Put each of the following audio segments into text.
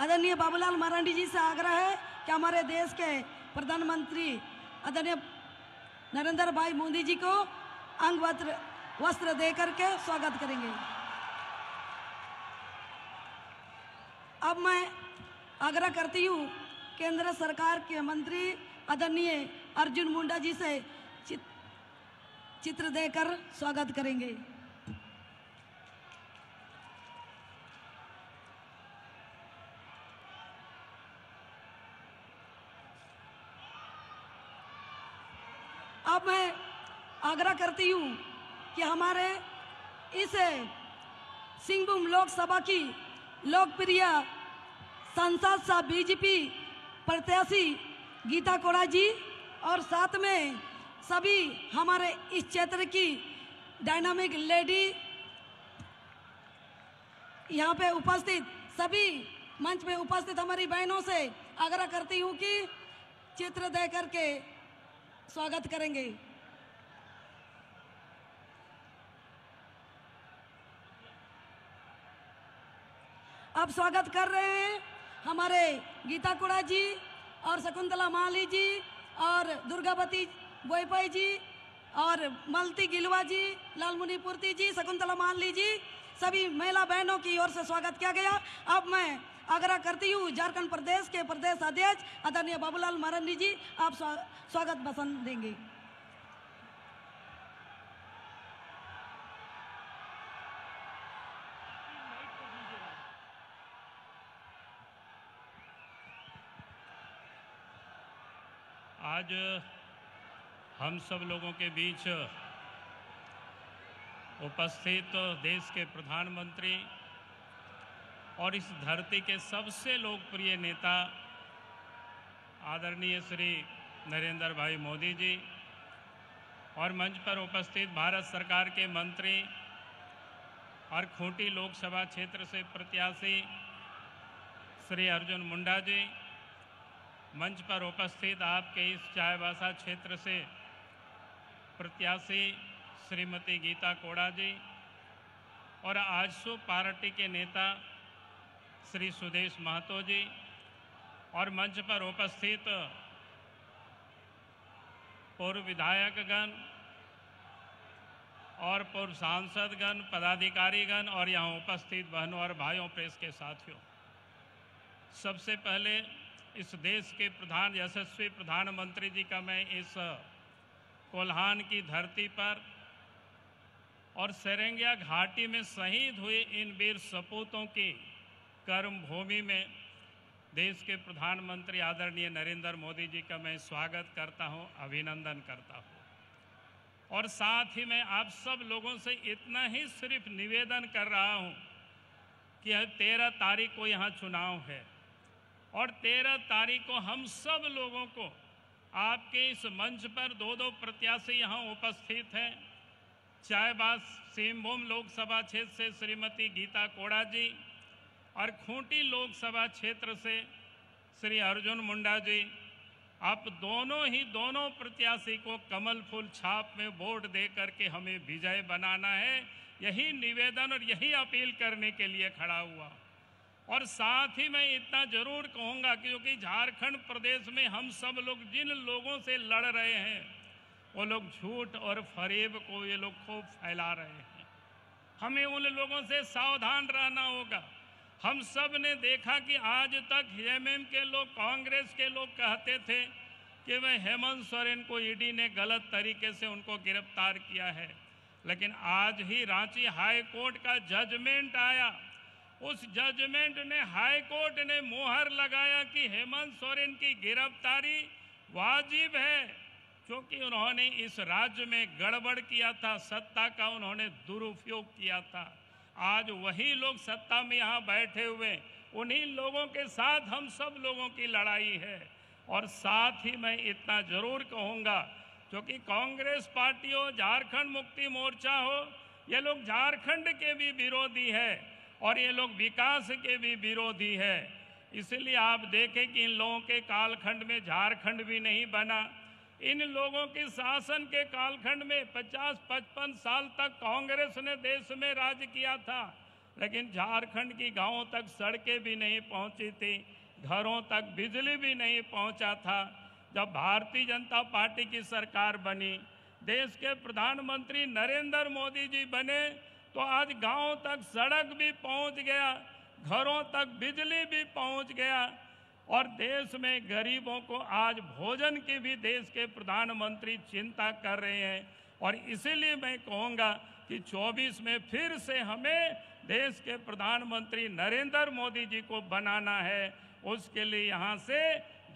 आदरणीय बाबूलाल मरांडी जी से आग्रह है कि हमारे देश के प्रधानमंत्री आदरणीय नरेंद्र भाई मोदी जी को अंग वस्त्र वस्त्र दे करके स्वागत करेंगे अब मैं आग्रह करती हूँ केंद्र सरकार के मंत्री आदरणीय अर्जुन मुंडा जी से चित्र देकर स्वागत करेंगे आग्रह करती हूँ कि हमारे इस सिंहभूम लोकसभा की लोकप्रिय सांसद सा बीजेपी प्रत्याशी गीता कोड़ा जी और साथ में सभी हमारे इस क्षेत्र की डायनामिक लेडी यहाँ पे उपस्थित सभी मंच में उपस्थित हमारी बहनों से आग्रह करती हूँ कि चित्र दे करके स्वागत करेंगे अब स्वागत कर रहे हैं हमारे गीता कुड़ा जी और शकुंतला माली जी और दुर्गावती बोईपाई जी और मलती गिलवा जी लालमुनी जी शकुंतला माली जी सभी महिला बहनों की ओर से स्वागत किया गया अब मैं आग्रह करती हूँ झारखंड प्रदेश के प्रदेश अध्यक्ष आदरणीय बाबूलाल मरंडी जी आप स्वागत पसंद देंगे आज हम सब लोगों के बीच उपस्थित देश के प्रधानमंत्री और इस धरती के सबसे लोकप्रिय नेता आदरणीय श्री नरेंद्र भाई मोदी जी और मंच पर उपस्थित भारत सरकार के मंत्री और खूंटी लोकसभा क्षेत्र से प्रत्याशी श्री अर्जुन मुंडा जी मंच पर उपस्थित आपके इस चायबासा क्षेत्र से प्रत्याशी श्रीमती गीता कोड़ा जी और आजसू पार्टी के नेता श्री सुदेश महतो जी और मंच पर उपस्थित पूर्व विधायकगण और पूर्व सांसदगण पदाधिकारीगण और यहाँ उपस्थित बहनों और भाइयों प्रेस के साथियों सबसे पहले इस देश के प्रधान यशस्वी प्रधानमंत्री जी का मैं इस कोल्हान की धरती पर और सरेंगिया घाटी में शहीद हुए इन वीर सपूतों की कर्म भूमि में देश के प्रधानमंत्री आदरणीय नरेंद्र मोदी जी का मैं स्वागत करता हूं, अभिनंदन करता हूं। और साथ ही मैं आप सब लोगों से इतना ही सिर्फ निवेदन कर रहा हूं कि तेरह तारीख को यहाँ चुनाव है और तेरह तारीख को हम सब लोगों को आपके इस मंच पर दो दो प्रत्याशी यहाँ उपस्थित हैं चायबाज सिंहभूम लोकसभा क्षेत्र से श्रीमती गीता कोड़ा जी और खूंटी लोकसभा क्षेत्र से श्री अर्जुन मुंडा जी आप दोनों ही दोनों प्रत्याशी को कमल फूल छाप में वोट दे करके हमें विजय बनाना है यही निवेदन और यही अपील करने के लिए खड़ा हुआ और साथ ही मैं इतना जरूर कहूँगा क्योंकि झारखंड प्रदेश में हम सब लोग जिन लोगों से लड़ रहे हैं वो लोग झूठ और फरेब को ये लोग खूब फैला रहे हैं हमें उन लोगों से सावधान रहना होगा हम सब ने देखा कि आज तक एमएम के लोग कांग्रेस के लोग कहते थे कि वह हेमंत सोरेन को ईडी ने गलत तरीके से उनको गिरफ्तार किया है लेकिन आज ही रांची हाई कोर्ट का जजमेंट आया उस जजमेंट ने हाई कोर्ट ने मोहर लगाया कि हेमंत सोरेन की गिरफ्तारी वाजिब है क्योंकि उन्होंने इस राज्य में गड़बड़ किया था सत्ता का उन्होंने दुरुपयोग किया था आज वही लोग सत्ता में यहाँ बैठे हुए उन्हीं लोगों के साथ हम सब लोगों की लड़ाई है और साथ ही मैं इतना जरूर कहूँगा क्योंकि कांग्रेस पार्टी हो झारखंड मुक्ति मोर्चा हो ये लोग झारखंड के भी विरोधी है और ये लोग विकास के भी विरोधी है इसलिए आप देखें कि इन लोगों के कालखंड में झारखंड भी नहीं बना इन लोगों के शासन के कालखंड में 50-55 साल तक कांग्रेस ने देश में राज किया था लेकिन झारखंड की गांवों तक सड़कें भी नहीं पहुंची थी घरों तक बिजली भी नहीं पहुंचा था जब भारतीय जनता पार्टी की सरकार बनी देश के प्रधानमंत्री नरेंद्र मोदी जी बने तो आज गांव तक सड़क भी पहुंच गया घरों तक बिजली भी पहुंच गया और देश में गरीबों को आज भोजन की भी देश के प्रधानमंत्री चिंता कर रहे हैं और इसीलिए मैं कहूँगा कि 24 में फिर से हमें देश के प्रधानमंत्री नरेंद्र मोदी जी को बनाना है उसके लिए यहाँ से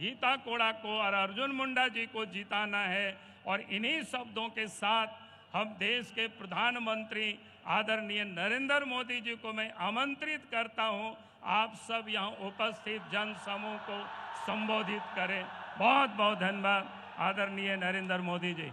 गीता कोड़ा को और अर्जुन मुंडा जी को जिताना है और इन्हीं शब्दों के साथ हम देश के प्रधानमंत्री आदरणीय नरेंद्र मोदी जी को मैं आमंत्रित करता हूं आप सब यहां उपस्थित जन समूह को संबोधित करें बहुत बहुत धन्यवाद आदरणीय नरेंद्र मोदी जी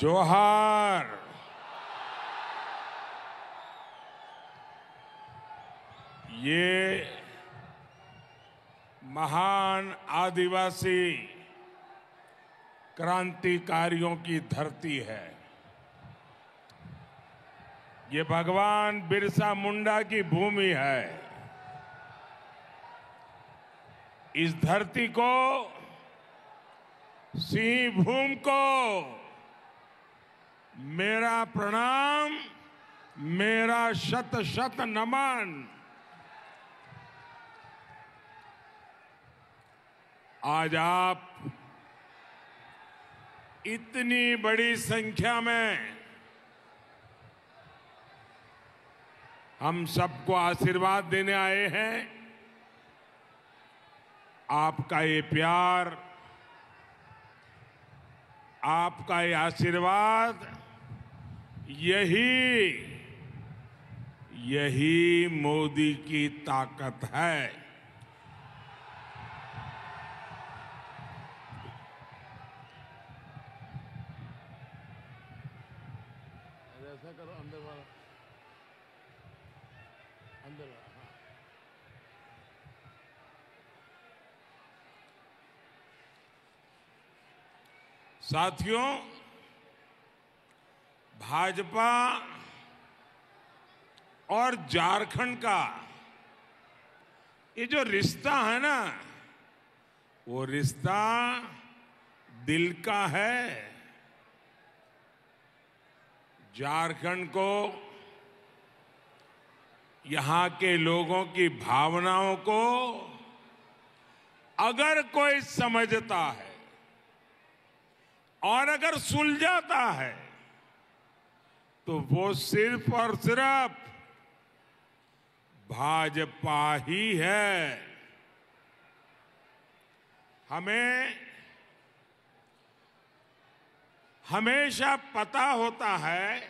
जोहार ये महान आदिवासी क्रांतिकारियों की धरती है ये भगवान बिरसा मुंडा की भूमि है इस धरती को सिंह भूमि को मेरा प्रणाम मेरा शत शत नमन आज आप इतनी बड़ी संख्या में हम सबको आशीर्वाद देने आए हैं आपका ये प्यार आपका ये आशीर्वाद यही यही मोदी की ताकत है ऐसा करो अंदर वाला अंदर वाला हाँ। साथियों भाजपा और झारखंड का ये जो रिश्ता है ना वो रिश्ता दिल का है झारखंड को यहां के लोगों की भावनाओं को अगर कोई समझता है और अगर सुलझाता है तो वो सिर्फ और सिर्फ भाजपा ही है हमें हमेशा पता होता है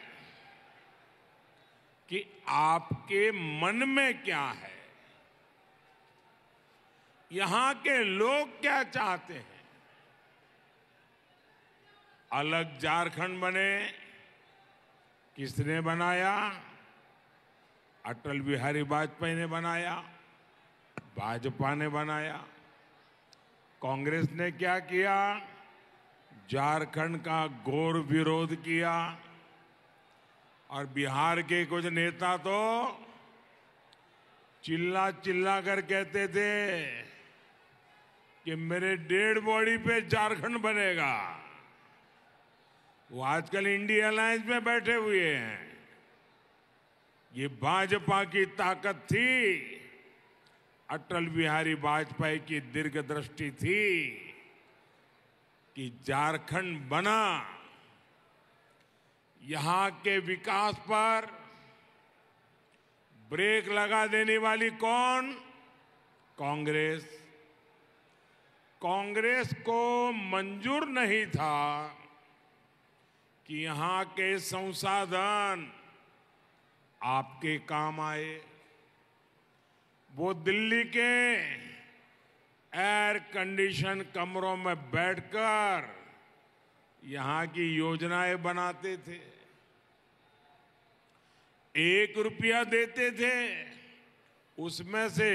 कि आपके मन में क्या है यहां के लोग क्या चाहते हैं अलग झारखंड बने किसने बनाया अटल बिहारी वाजपेयी ने बनाया भाजपा ने बनाया कांग्रेस ने क्या किया झारखंड का घोर विरोध किया और बिहार के कुछ नेता तो चिल्ला चिल्ला कर कहते थे कि मेरे डेढ़ बॉडी पे झारखंड बनेगा वो आजकल इंडिया अलायंस में बैठे हुए हैं ये भाजपा की ताकत थी अटल बिहारी वाजपेयी की दीर्घ दृष्टि थी कि झारखंड बना यहां के विकास पर ब्रेक लगा देने वाली कौन कांग्रेस कांग्रेस को मंजूर नहीं था कि यहाँ के संसाधन आपके काम आए वो दिल्ली के एयर कंडीशन कमरों में बैठकर यहाँ की योजनाएं बनाते थे एक रुपया देते थे उसमें से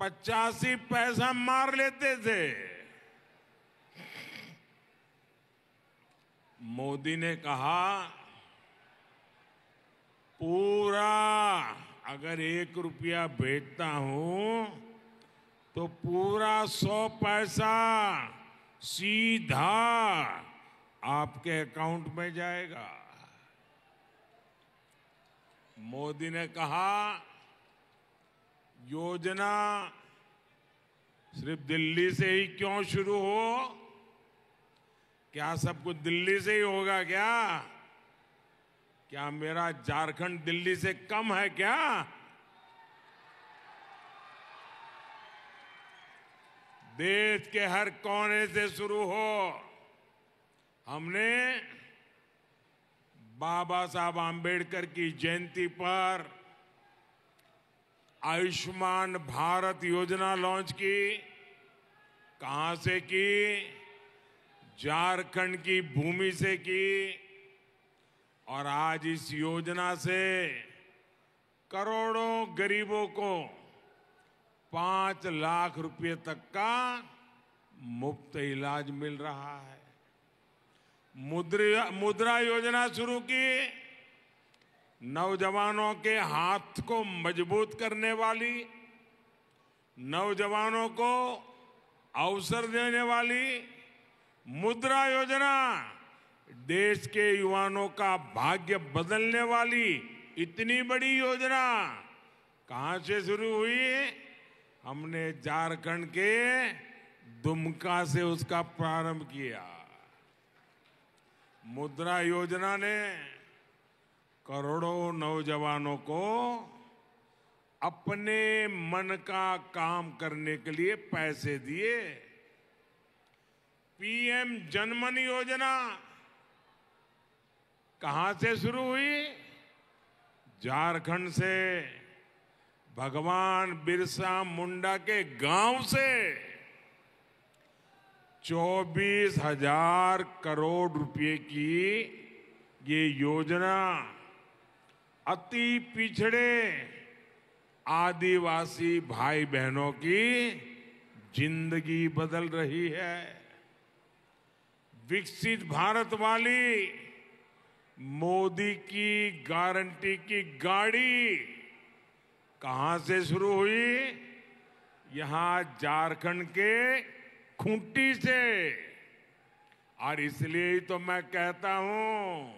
पचासी पैसा मार लेते थे मोदी ने कहा पूरा अगर एक रुपया भेजता हूं तो पूरा सौ पैसा सीधा आपके अकाउंट में जाएगा मोदी ने कहा योजना सिर्फ दिल्ली से ही क्यों शुरू हो क्या सब कुछ दिल्ली से ही होगा क्या क्या मेरा झारखंड दिल्ली से कम है क्या देश के हर कोने से शुरू हो हमने बाबा साहब आंबेडकर की जयंती पर आयुष्मान भारत योजना लॉन्च की कहां से की झारखंड की भूमि से की और आज इस योजना से करोड़ों गरीबों को पांच लाख रुपए तक का मुफ्त इलाज मिल रहा है मुद्रा मुद्रा योजना शुरू की नौजवानों के हाथ को मजबूत करने वाली नौजवानों को अवसर देने वाली मुद्रा योजना देश के युवाओं का भाग्य बदलने वाली इतनी बड़ी योजना कहां से शुरू हुई हमने झारखंड के दुमका से उसका प्रारंभ किया मुद्रा योजना ने करोड़ों नौजवानों को अपने मन का काम करने के लिए पैसे दिए पीएम जनमन योजना कहां से शुरू हुई झारखंड से भगवान बिरसा मुंडा के गांव से चौबीस हजार करोड़ रुपए की ये योजना अति पिछड़े आदिवासी भाई बहनों की जिंदगी बदल रही है विकसित भारत वाली मोदी की गारंटी की गाड़ी कहां से शुरू हुई यहां झारखंड के खूंटी से और इसलिए ही तो मैं कहता हूं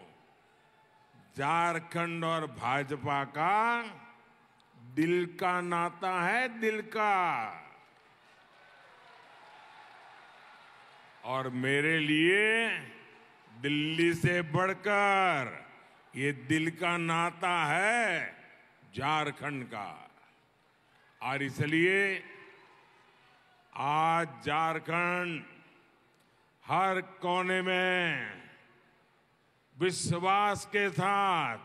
झारखंड और भाजपा का दिल का नाता है दिल का और मेरे लिए दिल्ली से बढ़कर ये दिल का नाता है झारखंड का और इसलिए आज झारखंड हर कोने में विश्वास के साथ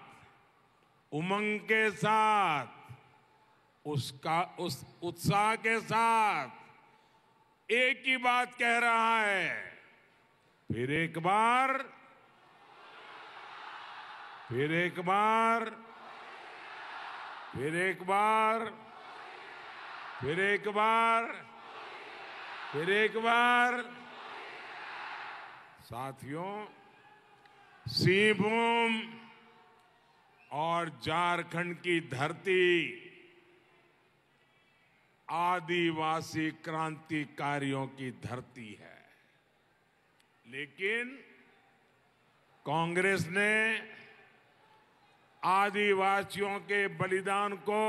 उमंग के साथ उसका उस उत्साह के साथ एक ही बात कह रहा है फिर एक बार फिर एक बार फिर एक बार फिर एक बार फिर एक बार साथियों सिंहभूम और झारखंड की धरती आदिवासी क्रांतिकारियों की धरती है लेकिन कांग्रेस ने आदिवासियों के बलिदान को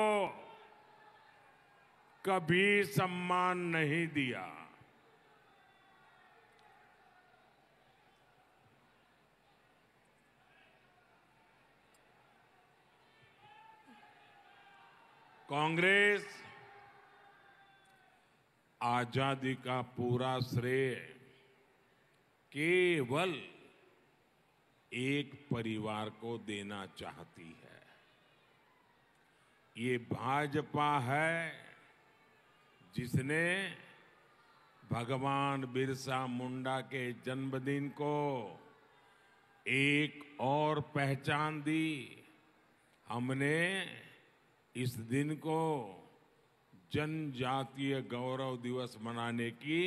कभी सम्मान नहीं दिया कांग्रेस आजादी का पूरा श्रेय केवल एक परिवार को देना चाहती है ये भाजपा है जिसने भगवान बिरसा मुंडा के जन्मदिन को एक और पहचान दी हमने इस दिन को जनजातीय गौरव दिवस मनाने की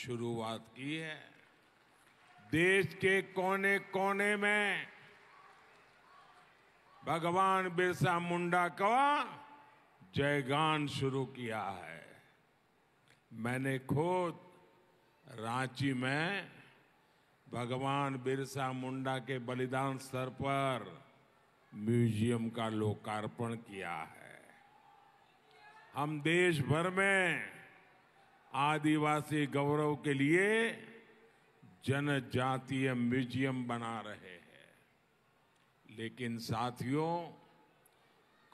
शुरुआत की है देश के कोने कोने में भगवान बिरसा मुंडा का जयगान शुरू किया है मैंने खुद रांची में भगवान बिरसा मुंडा के बलिदान स्तर पर म्यूजियम का लोकार्पण किया है हम देश भर में आदिवासी गौरव के लिए जनजातीय म्यूजियम बना रहे हैं लेकिन साथियों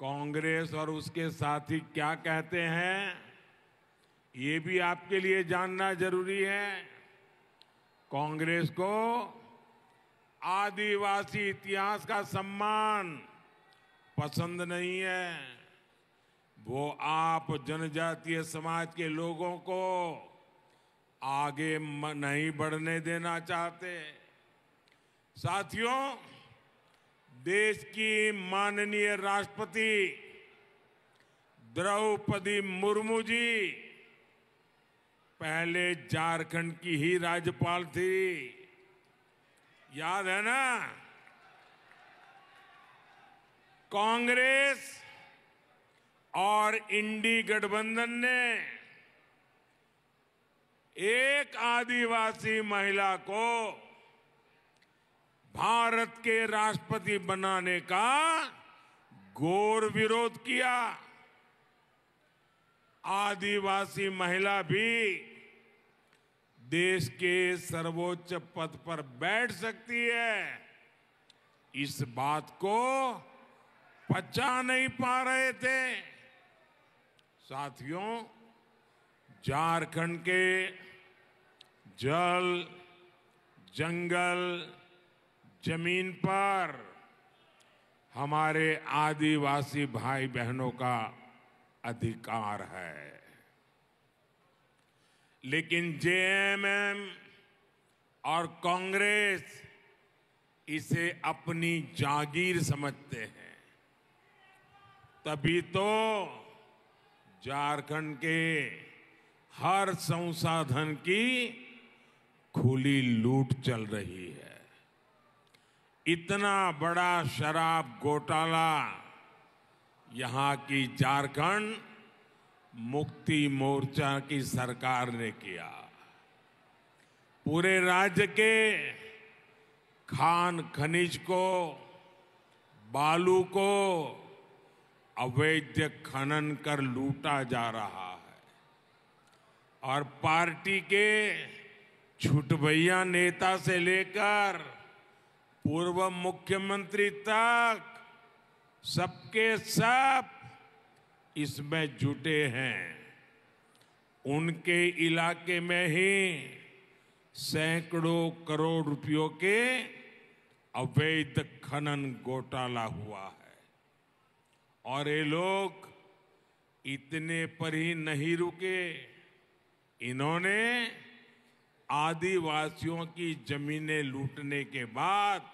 कांग्रेस और उसके साथी क्या कहते हैं ये भी आपके लिए जानना जरूरी है कांग्रेस को आदिवासी इतिहास का सम्मान पसंद नहीं है वो आप जनजातीय समाज के लोगों को आगे नहीं बढ़ने देना चाहते साथियों देश की माननीय राष्ट्रपति द्रौपदी मुर्मू जी पहले झारखंड की ही राज्यपाल थी याद है ना कांग्रेस और इंडी गठबंधन ने एक आदिवासी महिला को भारत के राष्ट्रपति बनाने का घोर विरोध किया आदिवासी महिला भी देश के सर्वोच्च पद पर बैठ सकती है इस बात को पचा नहीं पा रहे थे साथियों झारखंड के जल जंगल जमीन पर हमारे आदिवासी भाई बहनों का अधिकार है लेकिन जेएमएम और कांग्रेस इसे अपनी जागीर समझते हैं तभी तो झारखंड के हर संसाधन की खुली लूट चल रही है इतना बड़ा शराब घोटाला यहाँ की झारखंड मुक्ति मोर्चा की सरकार ने किया पूरे राज्य के खान खनिज को बालू को अवैध खनन कर लूटा जा रहा है और पार्टी के छुटभैया नेता से लेकर पूर्व मुख्यमंत्री तक सबके सब इसमें जुटे हैं उनके इलाके में ही सैकड़ों करोड़ रुपयों के अवैध खनन घोटाला हुआ है और ये लोग इतने पर ही नहीं रुके इन्होंने आदिवासियों की जमीनें लूटने के बाद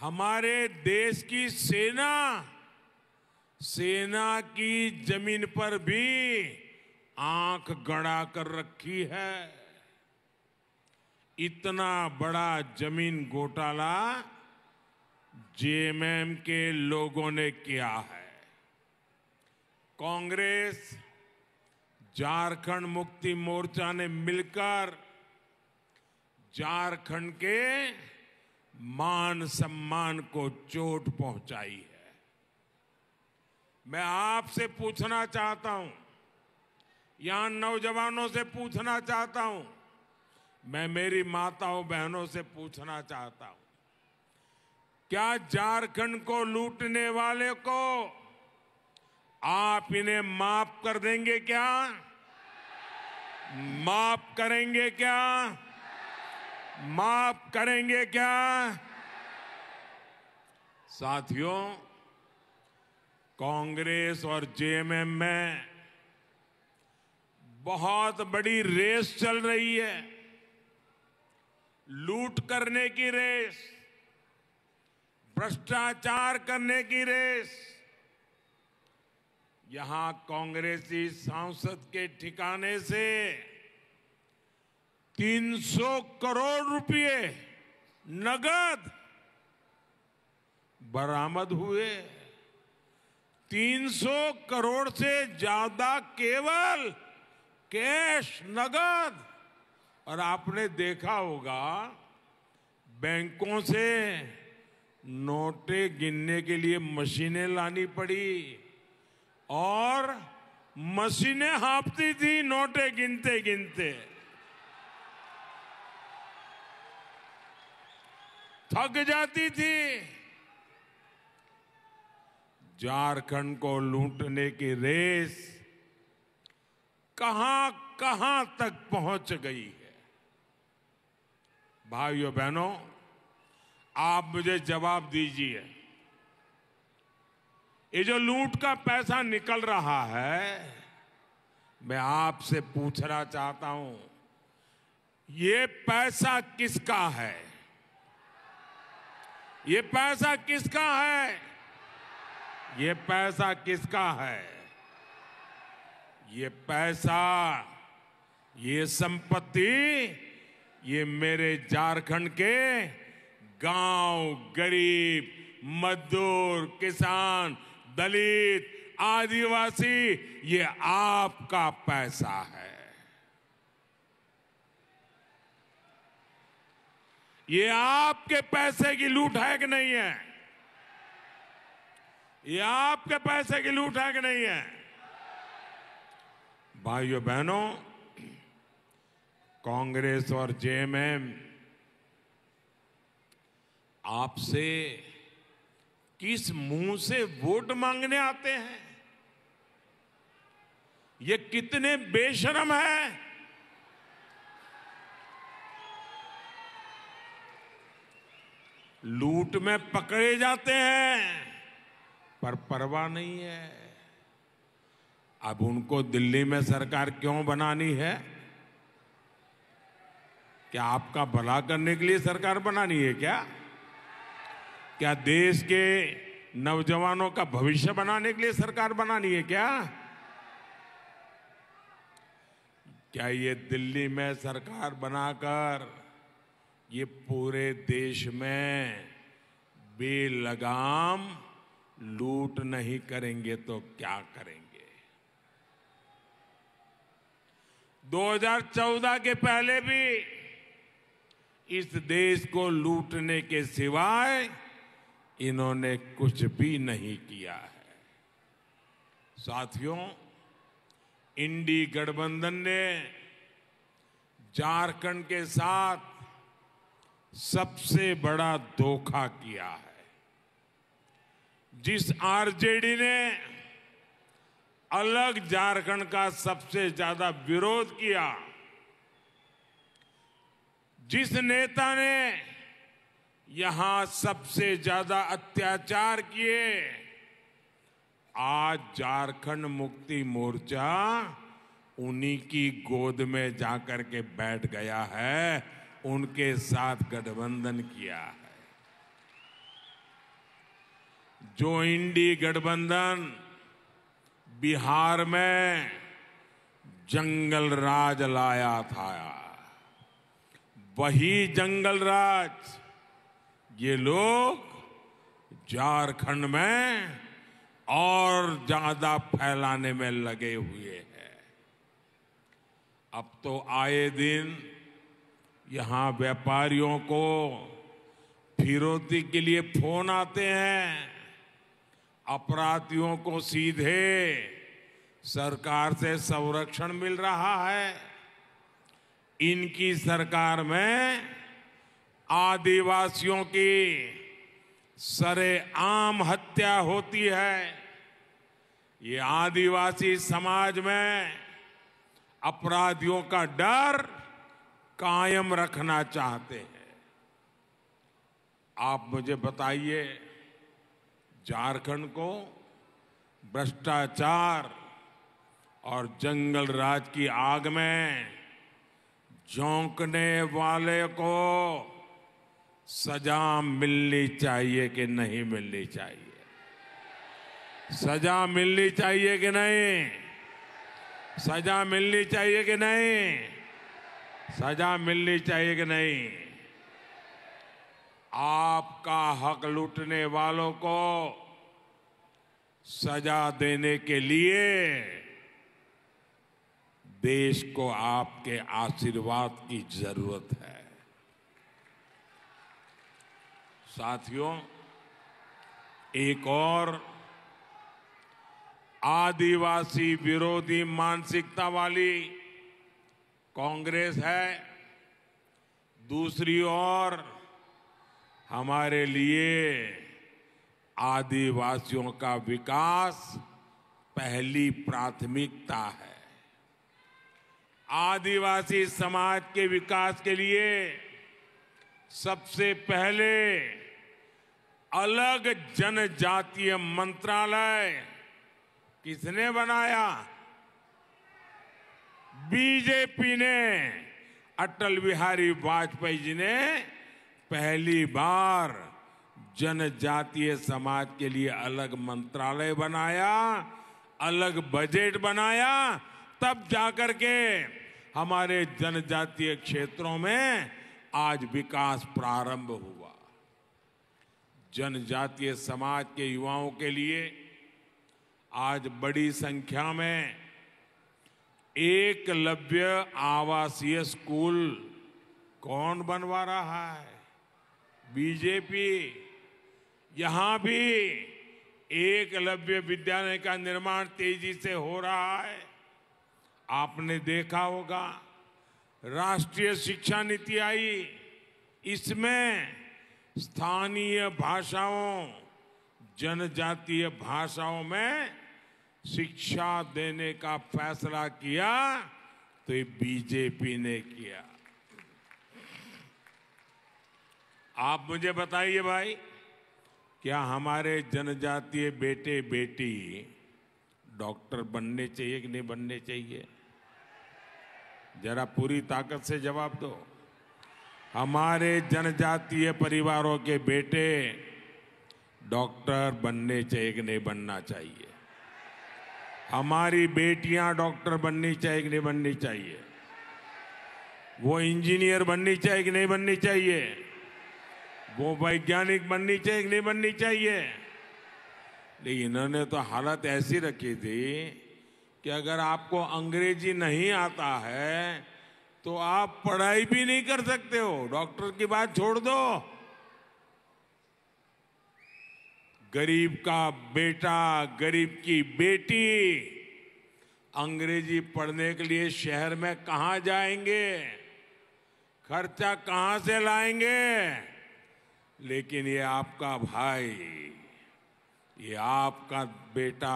हमारे देश की सेना सेना की जमीन पर भी आंख गड़ा कर रखी है इतना बड़ा जमीन घोटाला जेएमएम के लोगों ने किया है कांग्रेस झारखंड मुक्ति मोर्चा ने मिलकर झारखंड के मान सम्मान को चोट पहुंचाई है मैं आपसे पूछना चाहता हूं यहां नौजवानों से पूछना चाहता हूं मैं मेरी माताओं बहनों से पूछना चाहता हूं क्या झारखंड को लूटने वाले को आप इन्हें माफ कर देंगे क्या माफ करेंगे क्या माफ करेंगे क्या साथियों कांग्रेस और जेएमएम में बहुत बड़ी रेस चल रही है लूट करने की रेस भ्रष्टाचार करने की रेस यहां कांग्रेसी सांसद के ठिकाने से 300 करोड़ रुपए नगद बरामद हुए 300 करोड़ से ज्यादा केवल कैश नगद और आपने देखा होगा बैंकों से नोटे गिनने के लिए मशीनें लानी पड़ी और मशीनें हाँपती थी नोटे गिनते गिनते थक जाती थी झारखंड को लूटने की रेस कहां कहां तक पहुंच गई है भाइयों बहनों आप मुझे जवाब दीजिए ये जो लूट का पैसा निकल रहा है मैं आपसे पूछना चाहता हूं ये पैसा किसका है ये पैसा किसका है ये पैसा किसका है ये पैसा ये संपत्ति ये मेरे झारखंड के गांव गरीब मजदूर किसान दलित आदिवासी ये आपका पैसा है ये आपके पैसे की लूट है कि नहीं है ये आपके पैसे की लूट है कि नहीं है भाइयों बहनों कांग्रेस और जेएमएम आपसे किस मुंह से वोट मांगने आते हैं ये कितने बेशरम है लूट में पकड़े जाते हैं पर परवाह नहीं है अब उनको दिल्ली में सरकार क्यों बनानी है क्या आपका भला करने के लिए सरकार बनानी है क्या क्या देश के नौजवानों का भविष्य बनाने के लिए सरकार बनानी है क्या क्या ये दिल्ली में सरकार बनाकर ये पूरे देश में बेलगाम लूट नहीं करेंगे तो क्या करेंगे 2014 के पहले भी इस देश को लूटने के सिवाय इन्होंने कुछ भी नहीं किया है साथियों इंडी गठबंधन ने झारखंड के साथ सबसे बड़ा धोखा किया है जिस आरजेडी ने अलग झारखंड का सबसे ज्यादा विरोध किया जिस नेता ने यहां सबसे ज्यादा अत्याचार किए आज झारखंड मुक्ति मोर्चा उन्हीं की गोद में जाकर के बैठ गया है उनके साथ गठबंधन किया है जो इंडी गठबंधन बिहार में जंगल राज लाया था वही जंगल राज ये लोग झारखंड में और ज्यादा फैलाने में लगे हुए हैं अब तो आए दिन यहां व्यापारियों को फिरौती के लिए फोन आते हैं अपराधियों को सीधे सरकार से संरक्षण मिल रहा है इनकी सरकार में आदिवासियों की सरेआम हत्या होती है ये आदिवासी समाज में अपराधियों का डर कायम रखना चाहते हैं आप मुझे बताइए झारखंड को भ्रष्टाचार और जंगल राज की आग में झोंकने वाले को सजा मिलनी चाहिए कि नहीं मिलनी चाहिए सजा मिलनी चाहिए कि नहीं सजा मिलनी चाहिए कि नहीं सजा मिलनी चाहिए कि नहीं आपका हक लूटने वालों को सजा देने के लिए देश को आपके आशीर्वाद की जरूरत है साथियों एक और आदिवासी विरोधी मानसिकता वाली कांग्रेस है दूसरी ओर हमारे लिए आदिवासियों का विकास पहली प्राथमिकता है आदिवासी समाज के विकास के लिए सबसे पहले अलग जनजातीय मंत्रालय किसने बनाया बीजेपी ने अटल बिहारी वाजपेयी जी ने पहली बार जनजातीय समाज के लिए अलग मंत्रालय बनाया अलग बजट बनाया तब जाकर के हमारे जनजातीय क्षेत्रों में आज विकास प्रारंभ हुआ जनजातीय समाज के युवाओं के लिए आज बड़ी संख्या में एकलव्य आवासीय स्कूल कौन बनवा रहा है बीजेपी यहां भी एकलव्य विद्यालय का निर्माण तेजी से हो रहा है आपने देखा होगा राष्ट्रीय शिक्षा नीति आई इसमें स्थानीय भाषाओं जनजातीय भाषाओं में शिक्षा देने का फैसला किया तो ये बीजेपी ने किया आप मुझे बताइए भाई क्या हमारे जनजातीय बेटे बेटी डॉक्टर बनने चाहिए कि नहीं बनने चाहिए जरा पूरी ताकत से जवाब दो हमारे जनजातीय परिवारों के बेटे डॉक्टर बनने चाहिए कि नहीं बनना चाहिए हमारी बेटियां डॉक्टर बननी चाहिए कि नहीं बननी चाहिए वो इंजीनियर बननी चाहिए कि नहीं बननी चाहिए वो वैज्ञानिक बननी चाहिए कि नहीं बननी चाहिए लेकिन इन्होंने तो हालत ऐसी रखी थी कि अगर आपको अंग्रेजी नहीं आता है तो आप पढ़ाई भी नहीं कर सकते हो डॉक्टर की बात छोड़ दो गरीब का बेटा गरीब की बेटी अंग्रेजी पढ़ने के लिए शहर में कहा जाएंगे खर्चा कहां से लाएंगे लेकिन ये आपका भाई ये आपका बेटा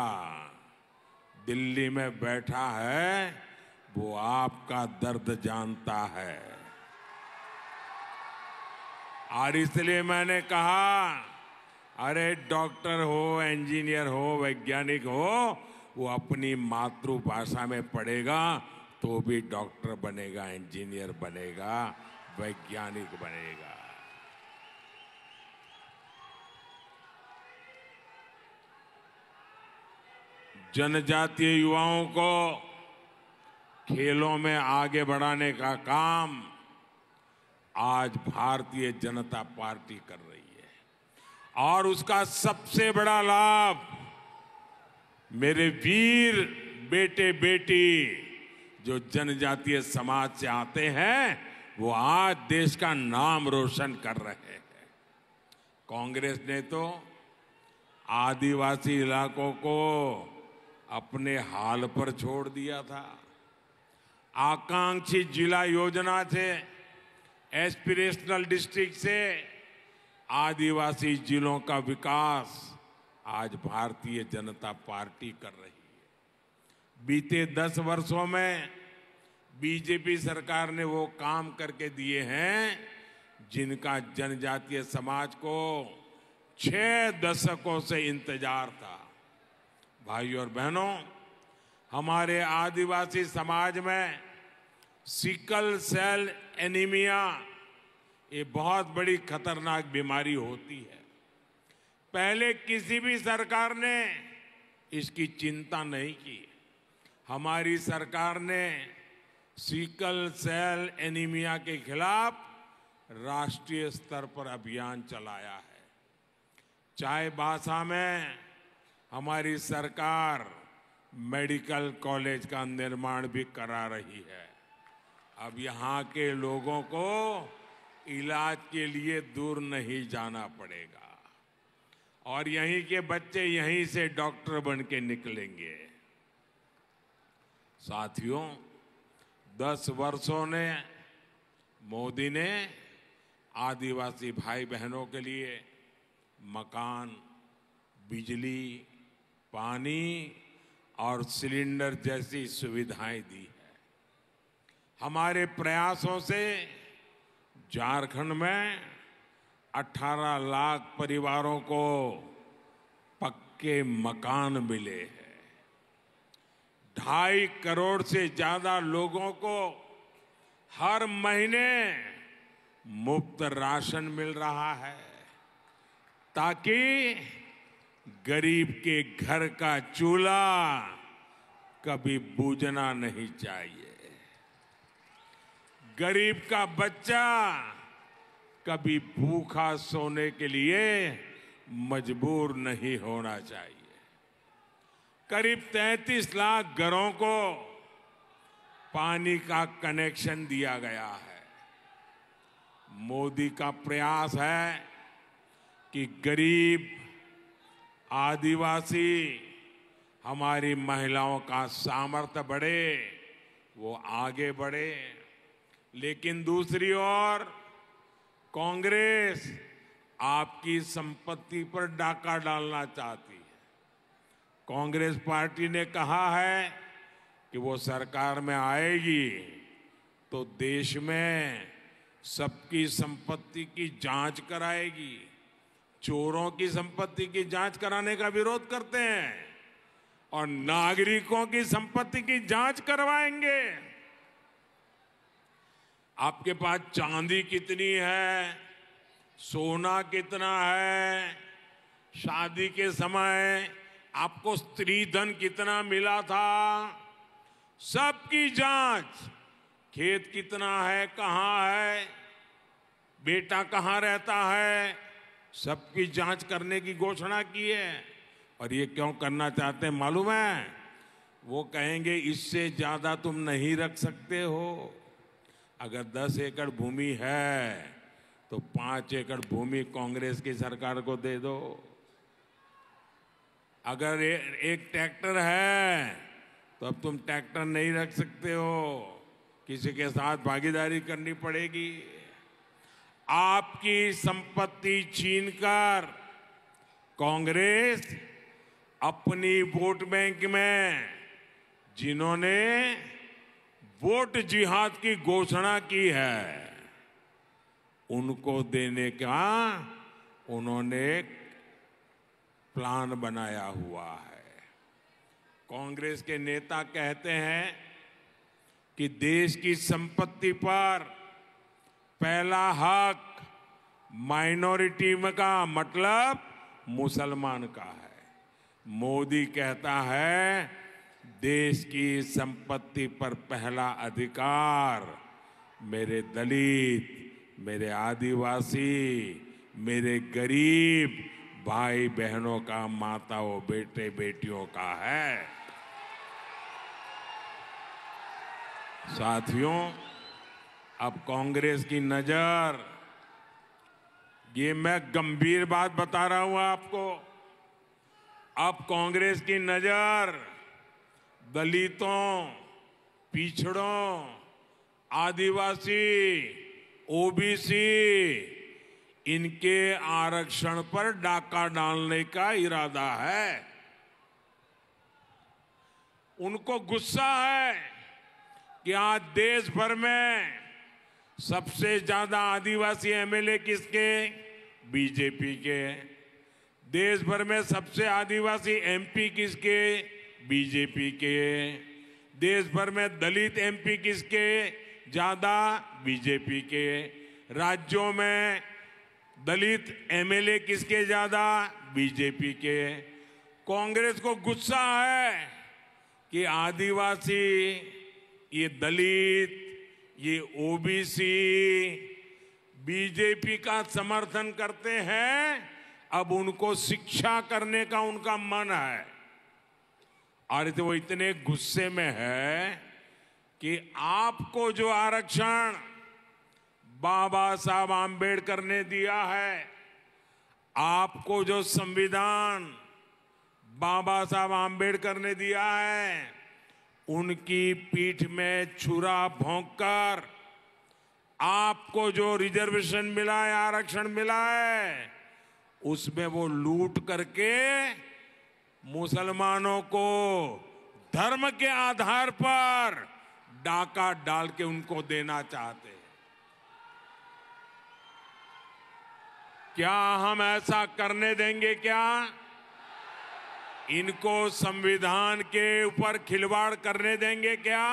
दिल्ली में बैठा है वो आपका दर्द जानता है और इसलिए मैंने कहा अरे डॉक्टर हो इंजीनियर हो वैज्ञानिक हो वो अपनी मातृभाषा में पढ़ेगा तो भी डॉक्टर बनेगा इंजीनियर बनेगा वैज्ञानिक बनेगा जनजातीय युवाओं को खेलों में आगे बढ़ाने का काम आज भारतीय जनता पार्टी कर रही है और उसका सबसे बड़ा लाभ मेरे वीर बेटे बेटी जो जनजातीय समाज से आते हैं वो आज देश का नाम रोशन कर रहे हैं कांग्रेस ने तो आदिवासी इलाकों को अपने हाल पर छोड़ दिया था आकांक्षी जिला योजना से एस्पिरेशनल डिस्ट्रिक्ट से आदिवासी जिलों का विकास आज भारतीय जनता पार्टी कर रही है बीते दस वर्षों में बीजेपी सरकार ने वो काम करके दिए हैं जिनका जनजातीय समाज को छह दशकों से इंतजार था भाइयों और बहनों हमारे आदिवासी समाज में सिकल सेल एनीमिया ये बहुत बड़ी खतरनाक बीमारी होती है पहले किसी भी सरकार ने इसकी चिंता नहीं की हमारी सरकार ने सिकल सेल एनीमिया के खिलाफ राष्ट्रीय स्तर पर अभियान चलाया है चाय भाषा में हमारी सरकार मेडिकल कॉलेज का निर्माण भी करा रही है अब यहाँ के लोगों को इलाज के लिए दूर नहीं जाना पड़ेगा और यहीं के बच्चे यहीं से डॉक्टर बन के निकलेंगे साथियों दस वर्षों ने मोदी ने आदिवासी भाई बहनों के लिए मकान बिजली पानी और सिलेंडर जैसी सुविधाएं दी हमारे प्रयासों से झारखंड में 18 लाख परिवारों को पक्के मकान मिले हैं ढाई करोड़ से ज्यादा लोगों को हर महीने मुफ्त राशन मिल रहा है ताकि गरीब के घर का चूल्हा कभी बूझना नहीं चाहिए गरीब का बच्चा कभी भूखा सोने के लिए मजबूर नहीं होना चाहिए करीब 33 लाख घरों को पानी का कनेक्शन दिया गया है मोदी का प्रयास है कि गरीब आदिवासी हमारी महिलाओं का सामर्थ्य बढ़े वो आगे बढ़े लेकिन दूसरी ओर कांग्रेस आपकी संपत्ति पर डाका डालना चाहती है कांग्रेस पार्टी ने कहा है कि वो सरकार में आएगी तो देश में सबकी संपत्ति की जांच कराएगी चोरों की संपत्ति की जांच कराने का विरोध करते हैं और नागरिकों की संपत्ति की जांच करवाएंगे आपके पास चांदी कितनी है सोना कितना है शादी के समय आपको स्त्री धन कितना मिला था सबकी जांच खेत कितना है कहाँ है बेटा कहाँ रहता है सबकी जांच करने की घोषणा की है और ये क्यों करना चाहते हैं मालूम है वो कहेंगे इससे ज्यादा तुम नहीं रख सकते हो अगर दस एकड़ भूमि है तो पांच एकड़ भूमि कांग्रेस की सरकार को दे दो अगर ए, एक ट्रैक्टर है तो अब तुम ट्रैक्टर नहीं रख सकते हो किसी के साथ भागीदारी करनी पड़ेगी आपकी संपत्ति छीनकर कांग्रेस अपनी वोट बैंक में जिन्होंने वोट जिहाद की घोषणा की है उनको देने का उन्होंने प्लान बनाया हुआ है कांग्रेस के नेता कहते हैं कि देश की संपत्ति पर पहला हक माइनॉरिटी का मतलब मुसलमान का है मोदी कहता है देश की संपत्ति पर पहला अधिकार मेरे दलित मेरे आदिवासी मेरे गरीब भाई बहनों का माताओं बेटे बेटियों का है साथियों अब कांग्रेस की नजर ये मैं गंभीर बात बता रहा हूं आपको अब कांग्रेस की नजर दलितों पिछड़ों आदिवासी ओबीसी इनके आरक्षण पर डाका डालने का इरादा है उनको गुस्सा है कि आज देश भर में सबसे ज्यादा आदिवासी एमएलए किसके बीजेपी के देश भर में सबसे आदिवासी एमपी किसके बीजेपी के देश भर में दलित एमपी किसके ज्यादा बीजेपी के राज्यों में दलित एमएलए किसके ज्यादा बीजेपी के कांग्रेस को गुस्सा है कि आदिवासी ये दलित ये ओबीसी बीजेपी का समर्थन करते हैं अब उनको शिक्षा करने का उनका मन है अरे तो वो इतने गुस्से में है कि आपको जो आरक्षण बाबा साहब आम्बेडकर ने दिया है आपको जो संविधान बाबा साहब आम्बेडकर ने दिया है उनकी पीठ में छुरा भोंक कर आपको जो रिजर्वेशन मिला है आरक्षण मिला है उसमें वो लूट करके मुसलमानों को धर्म के आधार पर डाका डाल के उनको देना चाहते हैं क्या हम ऐसा करने देंगे क्या इनको संविधान के ऊपर खिलवाड़ करने देंगे क्या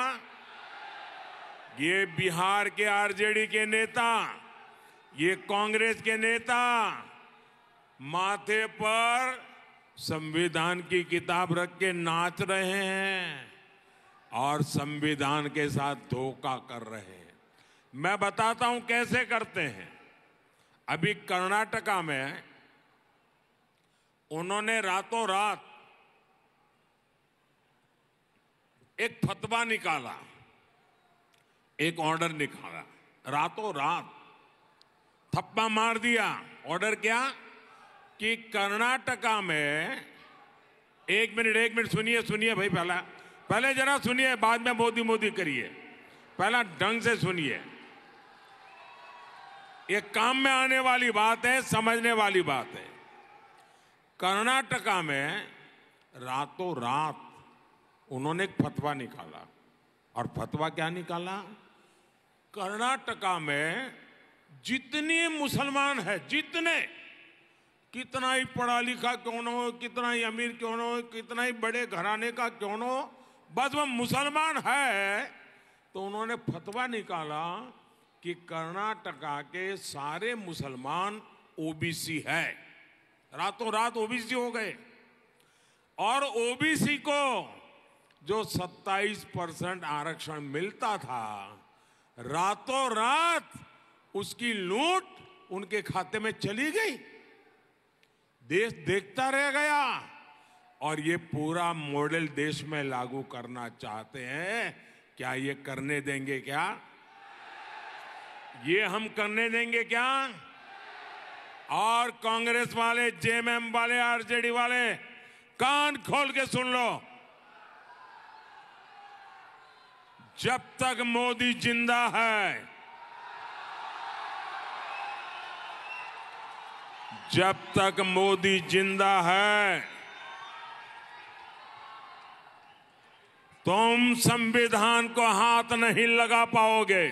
ये बिहार के आरजेडी के नेता ये कांग्रेस के नेता माथे पर संविधान की किताब रख के नाच रहे हैं और संविधान के साथ धोखा कर रहे हैं मैं बताता हूं कैसे करते हैं अभी कर्नाटका में उन्होंने रातों रात एक फतवा निकाला एक ऑर्डर निकाला रातों रात थप्पा मार दिया ऑर्डर क्या कि कर्नाटका में एक मिनट एक मिनट सुनिए सुनिए भाई पहला पहले जरा सुनिए बाद में मोदी मोदी करिए पहला ढंग से सुनिए ये काम में आने वाली बात है समझने वाली बात है कर्नाटका में रातों रात उन्होंने एक फतवा निकाला और फतवा क्या निकाला कर्नाटका में जितने मुसलमान है जितने कितना ही पढ़ा लिखा क्यों ना हो कितना ही अमीर क्यों ना हो कितना ही बड़े घराने का क्यों ना हो बस वह मुसलमान है तो उन्होंने फतवा निकाला कि कर्नाटका के सारे मुसलमान ओबीसी है रातों रात ओबीसी हो गए और ओबीसी को जो 27 परसेंट आरक्षण मिलता था रातों रात उसकी लूट उनके खाते में चली गई देश देखता रह गया और ये पूरा मॉडल देश में लागू करना चाहते हैं क्या ये करने देंगे क्या ये हम करने देंगे क्या और कांग्रेस वाले जेएमएम वाले आरजेडी वाले कान खोल के सुन लो जब तक मोदी जिंदा है जब तक मोदी जिंदा है तुम संविधान को हाथ नहीं लगा पाओगे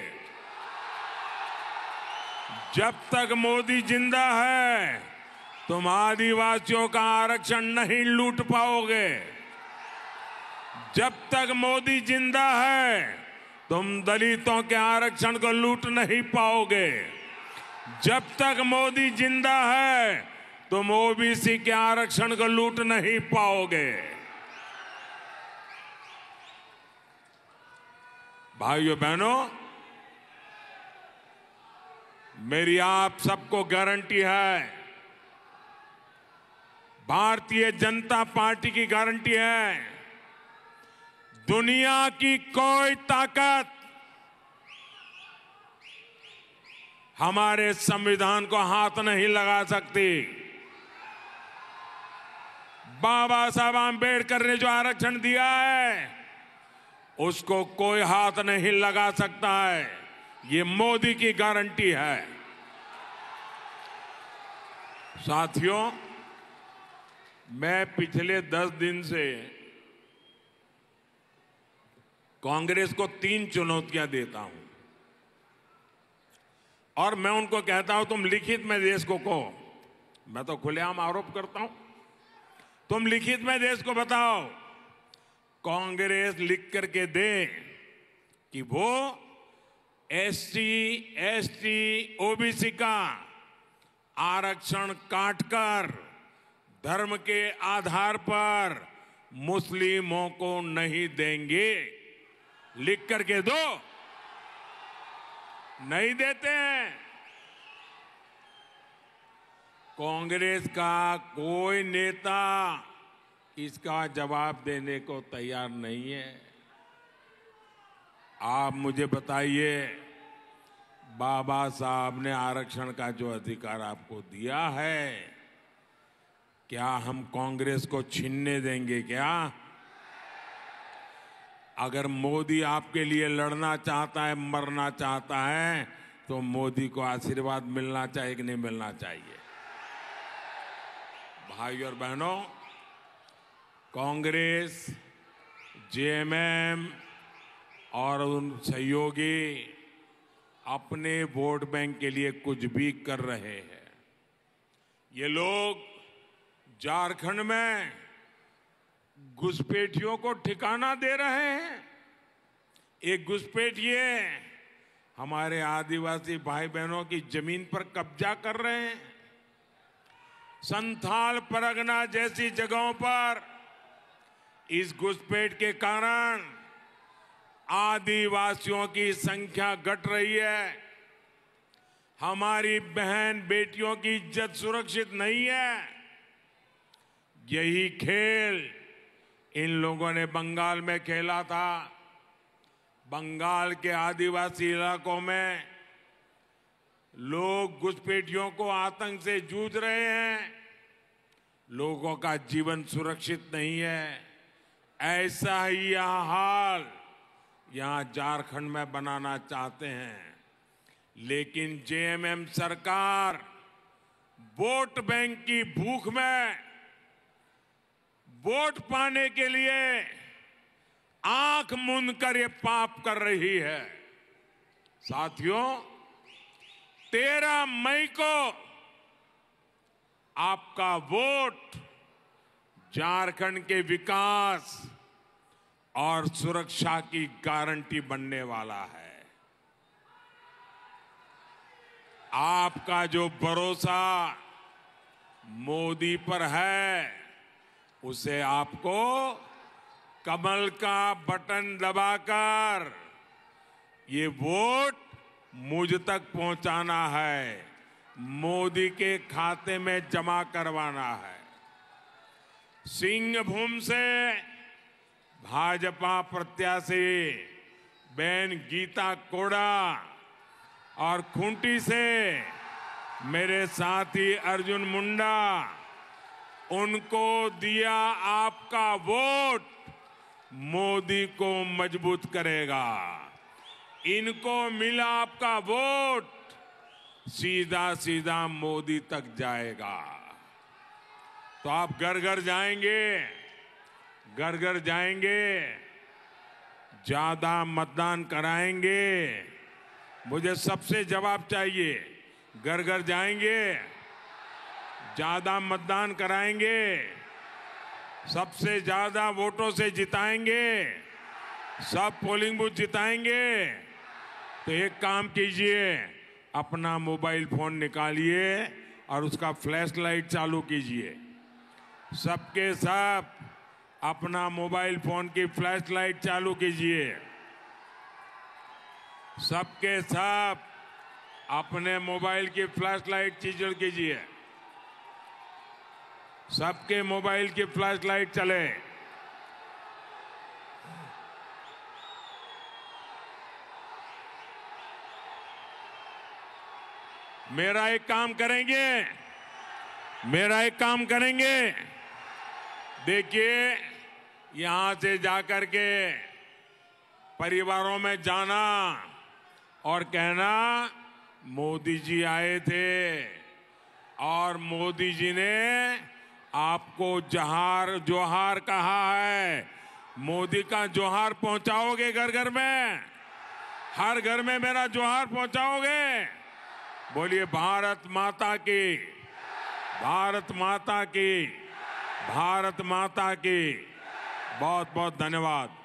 जब तक मोदी जिंदा है तुम आदिवासियों का आरक्षण नहीं लूट पाओगे जब तक मोदी जिंदा है तुम दलितों के आरक्षण को लूट नहीं पाओगे जब तक मोदी जिंदा है तुम तो ओबीसी के आरक्षण को लूट नहीं पाओगे भाइयों बहनों मेरी आप सबको गारंटी है भारतीय जनता पार्टी की गारंटी है दुनिया की कोई ताकत हमारे संविधान को हाथ नहीं लगा सकती बाबा साहब आम्बेडकर ने जो आरक्षण दिया है उसको कोई हाथ नहीं लगा सकता है ये मोदी की गारंटी है साथियों मैं पिछले दस दिन से कांग्रेस को तीन चुनौतियां देता हूं और मैं उनको कहता हूं तुम लिखित में देश को कहो मैं तो खुलेआम आरोप करता हूं तुम लिखित में देश को बताओ कांग्रेस लिख करके दे कि वो एसटी एसटी ओबीसी का आरक्षण काटकर धर्म के आधार पर मुस्लिमों को नहीं देंगे लिख करके दो नहीं देते हैं कांग्रेस का कोई नेता इसका जवाब देने को तैयार नहीं है आप मुझे बताइए बाबा साहब ने आरक्षण का जो अधिकार आपको दिया है क्या हम कांग्रेस को छीनने देंगे क्या अगर मोदी आपके लिए लड़ना चाहता है मरना चाहता है तो मोदी को आशीर्वाद मिलना चाहिए कि नहीं मिलना चाहिए भाई और बहनों कांग्रेस जेएमएम और उन सहयोगी अपने वोट बैंक के लिए कुछ भी कर रहे हैं ये लोग झारखंड में घुसपैठियों को ठिकाना दे रहे हैं ये घुसपैठिए हमारे आदिवासी भाई बहनों की जमीन पर कब्जा कर रहे हैं संथाल परगना जैसी जगहों पर इस घुसपैठ के कारण आदिवासियों की संख्या घट रही है हमारी बहन बेटियों की इज्जत सुरक्षित नहीं है यही खेल इन लोगों ने बंगाल में खेला था बंगाल के आदिवासी इलाकों में लोग घुसपेटियों को आतंक से जूझ रहे हैं लोगों का जीवन सुरक्षित नहीं है ऐसा ही यह हाल यहां झारखंड में बनाना चाहते हैं लेकिन जेएमएम सरकार वोट बैंक की भूख में वोट पाने के लिए आंख मूंद कर ये पाप कर रही है साथियों तेरह मई को आपका वोट झारखंड के विकास और सुरक्षा की गारंटी बनने वाला है आपका जो भरोसा मोदी पर है उसे आपको कमल का बटन दबाकर ये वोट मुझ तक पहुंचाना है मोदी के खाते में जमा करवाना है सिंहभूम से भाजपा प्रत्याशी बहन गीता कोड़ा और खूंटी से मेरे साथी अर्जुन मुंडा उनको दिया आपका वोट मोदी को मजबूत करेगा इनको मिला आपका वोट सीधा सीधा मोदी तक जाएगा तो आप घर घर जाएंगे घर घर जाएंगे ज्यादा मतदान कराएंगे मुझे सबसे जवाब चाहिए घर घर जाएंगे ज्यादा मतदान कराएंगे सबसे ज्यादा वोटों से जिताएंगे सब पोलिंग बूथ जिताएंगे तो एक काम कीजिए अपना मोबाइल फोन निकालिए और उसका फ्लैश लाइट चालू कीजिए सबके सब अपना मोबाइल फोन की फ्लैश लाइट चालू कीजिए सबके सब अपने मोबाइल की फ्लैश लाइट चीजल कीजिए सबके मोबाइल की फ्लैश लाइट चले मेरा एक काम करेंगे मेरा एक काम करेंगे देखिए यहां से जाकर के परिवारों में जाना और कहना मोदी जी आए थे और मोदी जी ने आपको जहार जोहार कहा है मोदी का जोहार पहुंचाओगे घर घर में हर घर में मेरा जोहार पहुंचाओगे बोलिए भारत माता की भारत माता की भारत माता की बहुत बहुत धन्यवाद